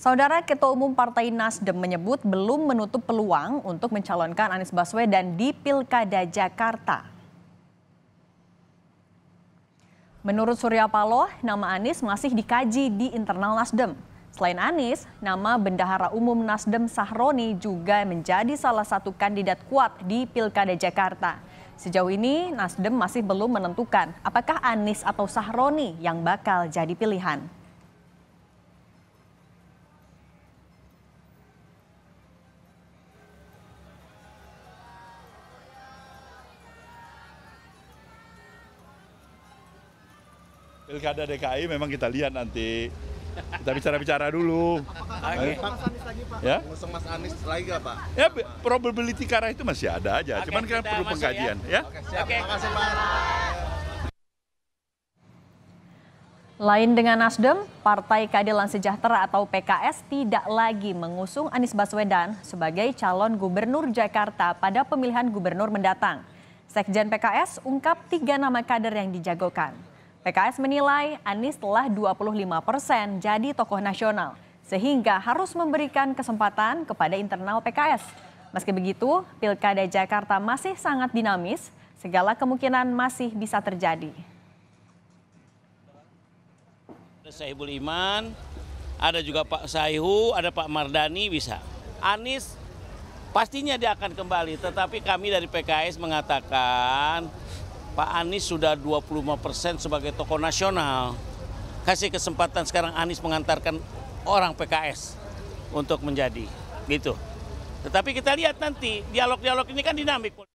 Saudara Ketua Umum Partai Nasdem menyebut belum menutup peluang untuk mencalonkan Anies Baswedan di Pilkada Jakarta. Menurut Surya Paloh, nama Anies masih dikaji di internal Nasdem. Selain Anies, nama Bendahara Umum Nasdem Sahroni juga menjadi salah satu kandidat kuat di Pilkada Jakarta. Sejauh ini Nasdem masih belum menentukan apakah Anies atau Sahroni yang bakal jadi pilihan. Pilkada DKI memang kita lihat nanti. Kita bicara-bicara dulu. Apakah Mas Anies lagi, Pak? Ya? Ngusung Mas Anies lagi gak, Pak? Ya, probability ke arah itu masih ada aja. Oke, Cuman kan kita perlu ya. pengkajian. Ya? ya? Oke, siap. Terima kasih Pak. Lain dengan Nasdem, Partai Keadilan Sejahtera atau PKS tidak lagi mengusung Anies Baswedan sebagai calon gubernur Jakarta pada pemilihan gubernur mendatang. Sekjen PKS ungkap tiga nama kader yang dijagokan. PKS menilai Anies telah 25 persen jadi tokoh nasional, sehingga harus memberikan kesempatan kepada internal PKS. Meski begitu, Pilkada Jakarta masih sangat dinamis, segala kemungkinan masih bisa terjadi. Ada Saibul Iman, ada juga Pak Saihu, ada Pak Mardani bisa. Anies pastinya dia akan kembali, tetapi kami dari PKS mengatakan Pak Anies sudah 25 persen sebagai tokoh nasional. Kasih kesempatan sekarang Anies mengantarkan orang PKS untuk menjadi gitu. Tetapi kita lihat nanti dialog-dialog ini kan dinamik.